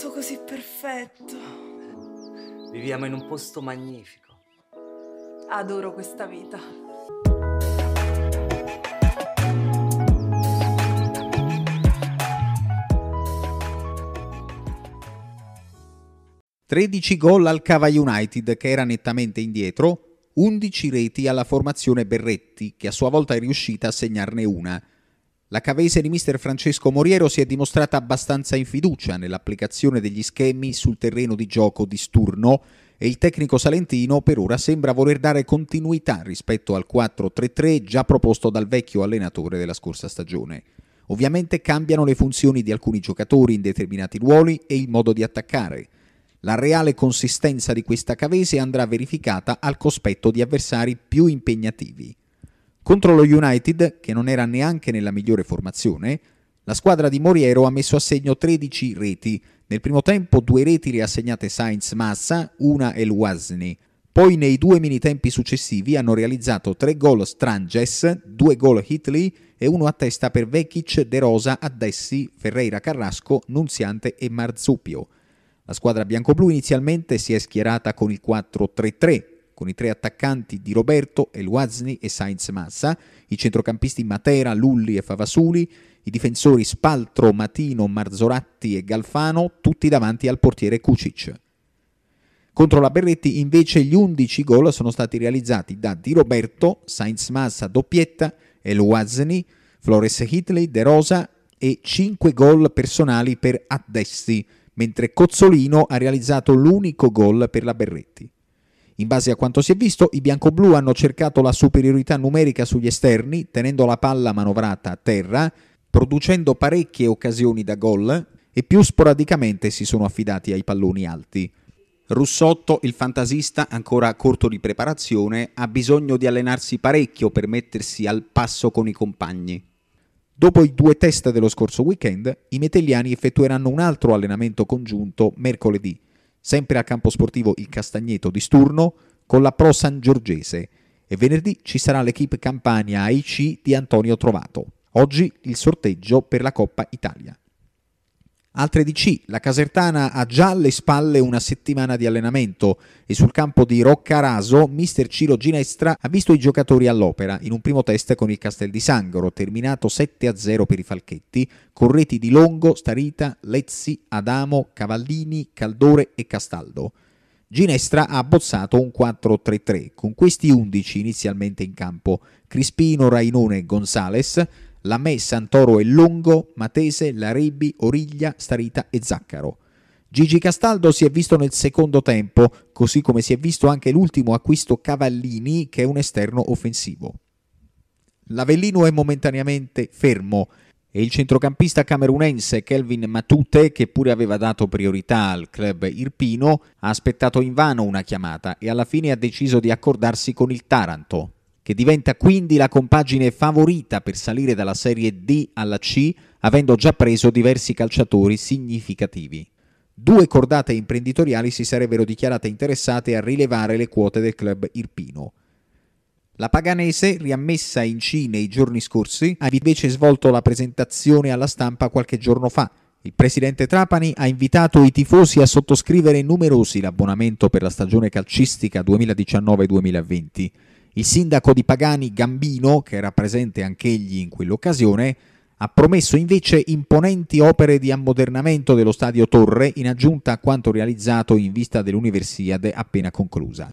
tutto così perfetto. Viviamo in un posto magnifico. Adoro questa vita. Tredici gol al Cava United che era nettamente indietro, 11 reti alla formazione Berretti che a sua volta è riuscita a segnarne una. La cavese di mister Francesco Moriero si è dimostrata abbastanza in fiducia nell'applicazione degli schemi sul terreno di gioco di Sturno e il tecnico salentino per ora sembra voler dare continuità rispetto al 4-3-3 già proposto dal vecchio allenatore della scorsa stagione. Ovviamente cambiano le funzioni di alcuni giocatori in determinati ruoli e il modo di attaccare. La reale consistenza di questa cavese andrà verificata al cospetto di avversari più impegnativi. Contro lo United, che non era neanche nella migliore formazione, la squadra di Moriero ha messo a segno 13 reti. Nel primo tempo due reti le ha segnate Sainz Massa, una El Wasni. Poi nei due mini tempi successivi hanno realizzato tre gol Stranges, due gol Hitley e uno a testa per Vekic, De Rosa, Addessi, Ferreira Carrasco, Nunziante e Marzupio. La squadra bianco-blu inizialmente si è schierata con il 4-3-3, con i tre attaccanti Di Roberto, Elwazny e Sainz Massa, i centrocampisti Matera, Lulli e Favasuli, i difensori Spaltro, Matino, Marzoratti e Galfano, tutti davanti al portiere Kucic. Contro la Berretti invece gli 11 gol sono stati realizzati da Di Roberto, Sainz Massa doppietta, Elwazny, Flores Hitley, De Rosa e 5 gol personali per Addesti, mentre Cozzolino ha realizzato l'unico gol per la Berretti. In base a quanto si è visto, i bianco-blu hanno cercato la superiorità numerica sugli esterni, tenendo la palla manovrata a terra, producendo parecchie occasioni da gol e più sporadicamente si sono affidati ai palloni alti. Russotto, il fantasista ancora corto di preparazione, ha bisogno di allenarsi parecchio per mettersi al passo con i compagni. Dopo i due test dello scorso weekend, i metelliani effettueranno un altro allenamento congiunto mercoledì sempre al campo sportivo Il Castagneto di Sturno, con la Pro San Giorgese e venerdì ci sarà l'equipe Campania AIC di Antonio Trovato. Oggi il sorteggio per la Coppa Italia. Altre dc la Casertana ha già alle spalle una settimana di allenamento e sul campo di Roccaraso mister Ciro Ginestra ha visto i giocatori all'opera in un primo test con il Castel di Sangoro, terminato 7-0 per i Falchetti, con reti di Longo, Starita, Lezzi, Adamo, Cavallini, Caldore e Castaldo. Ginestra ha abbozzato un 4-3-3, con questi 11 inizialmente in campo, Crispino, Rainone e Gonzales, Lamè, Santoro e Longo, Matese, Larebbi, Origlia, Starita e Zaccaro. Gigi Castaldo si è visto nel secondo tempo, così come si è visto anche l'ultimo acquisto Cavallini, che è un esterno offensivo. L'Avellino è momentaneamente fermo e il centrocampista camerunense Kelvin Matute, che pure aveva dato priorità al club irpino, ha aspettato invano una chiamata e alla fine ha deciso di accordarsi con il Taranto che diventa quindi la compagine favorita per salire dalla Serie D alla C, avendo già preso diversi calciatori significativi. Due cordate imprenditoriali si sarebbero dichiarate interessate a rilevare le quote del club irpino. La Paganese, riammessa in C nei giorni scorsi, ha invece svolto la presentazione alla stampa qualche giorno fa. Il presidente Trapani ha invitato i tifosi a sottoscrivere numerosi l'abbonamento per la stagione calcistica 2019-2020. Il sindaco di Pagani Gambino, che era presente anch'egli in quell'occasione, ha promesso invece imponenti opere di ammodernamento dello stadio Torre in aggiunta a quanto realizzato in vista dell'Universiade appena conclusa.